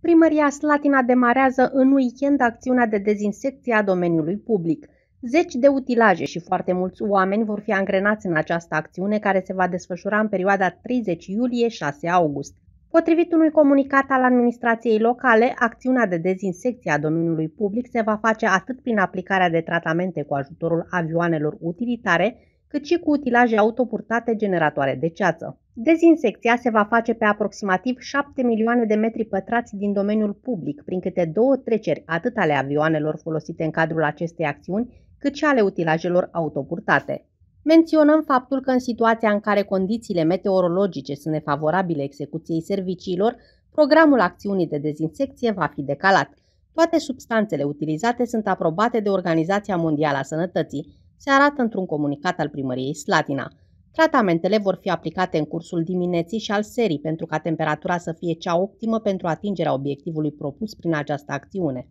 Primăria Slatina demarează în weekend acțiunea de dezinsecție a domeniului public. Zeci de utilaje și foarte mulți oameni vor fi angrenați în această acțiune care se va desfășura în perioada 30 iulie-6 august. Potrivit unui comunicat al administrației locale, acțiunea de dezinsecție a domeniului public se va face atât prin aplicarea de tratamente cu ajutorul avioanelor utilitare, cât și cu utilaje autopurtate generatoare de ceață. Dezinsecția se va face pe aproximativ 7 milioane de metri pătrați din domeniul public, prin câte două treceri, atât ale avioanelor folosite în cadrul acestei acțiuni, cât și ale utilajelor autopurtate. Menționăm faptul că în situația în care condițiile meteorologice sunt nefavorabile execuției serviciilor, programul acțiunii de dezinsecție va fi decalat. Toate substanțele utilizate sunt aprobate de Organizația Mondială a Sănătății, se arată într-un comunicat al primăriei Slatina. Tratamentele vor fi aplicate în cursul dimineții și al serii pentru ca temperatura să fie cea optimă pentru atingerea obiectivului propus prin această acțiune.